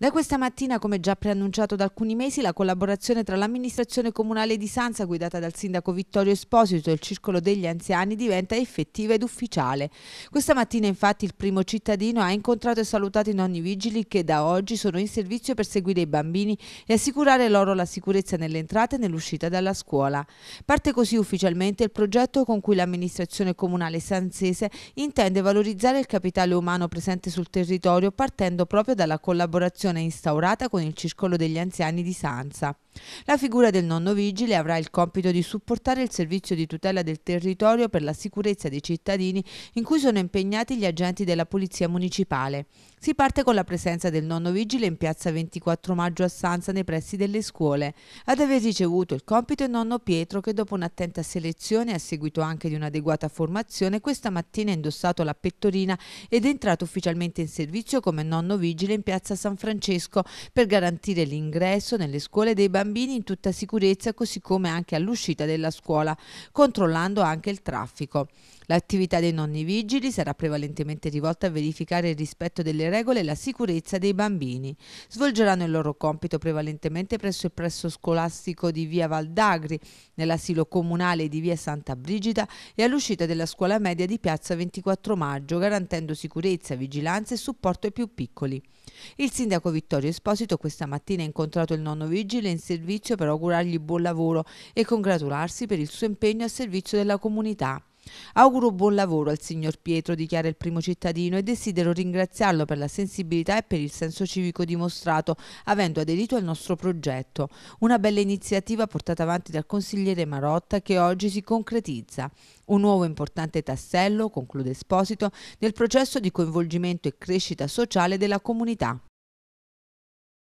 Da questa mattina, come già preannunciato da alcuni mesi, la collaborazione tra l'amministrazione comunale di Sanza, guidata dal sindaco Vittorio Esposito e il Circolo degli Anziani, diventa effettiva ed ufficiale. Questa mattina, infatti, il primo cittadino ha incontrato e salutato i nonni vigili che da oggi sono in servizio per seguire i bambini e assicurare loro la sicurezza nell'entrata e nell'uscita dalla scuola. Parte così ufficialmente il progetto con cui l'amministrazione comunale sanzese intende valorizzare il capitale umano presente sul territorio partendo proprio dalla collaborazione relazione instaurata con il Circolo degli Anziani di Sanza, la figura del nonno vigile avrà il compito di supportare il servizio di tutela del territorio per la sicurezza dei cittadini in cui sono impegnati gli agenti della Polizia Municipale. Si parte con la presenza del nonno vigile in piazza 24 maggio a Sanza nei pressi delle scuole. Ad aver ricevuto il compito il nonno Pietro che dopo un'attenta selezione a seguito anche di un'adeguata formazione questa mattina ha indossato la pettorina ed è entrato ufficialmente in servizio come nonno vigile in piazza San Francesco per garantire l'ingresso nelle scuole dei bambini bambini in tutta sicurezza così come anche all'uscita della scuola, controllando anche il traffico. L'attività dei nonni vigili sarà prevalentemente rivolta a verificare il rispetto delle regole e la sicurezza dei bambini. Svolgeranno il loro compito prevalentemente presso il presso scolastico di via Valdagri, nell'asilo comunale di via Santa Brigida e all'uscita della scuola media di piazza 24 maggio, garantendo sicurezza, vigilanza e supporto ai più piccoli. Il sindaco Vittorio Esposito questa mattina ha incontrato il nonno vigile in servizio per augurargli buon lavoro e congratularsi per il suo impegno a servizio della comunità. Auguro buon lavoro al signor Pietro, dichiara il primo cittadino, e desidero ringraziarlo per la sensibilità e per il senso civico dimostrato, avendo aderito al nostro progetto. Una bella iniziativa portata avanti dal consigliere Marotta che oggi si concretizza. Un nuovo importante tassello, conclude Esposito, nel processo di coinvolgimento e crescita sociale della comunità.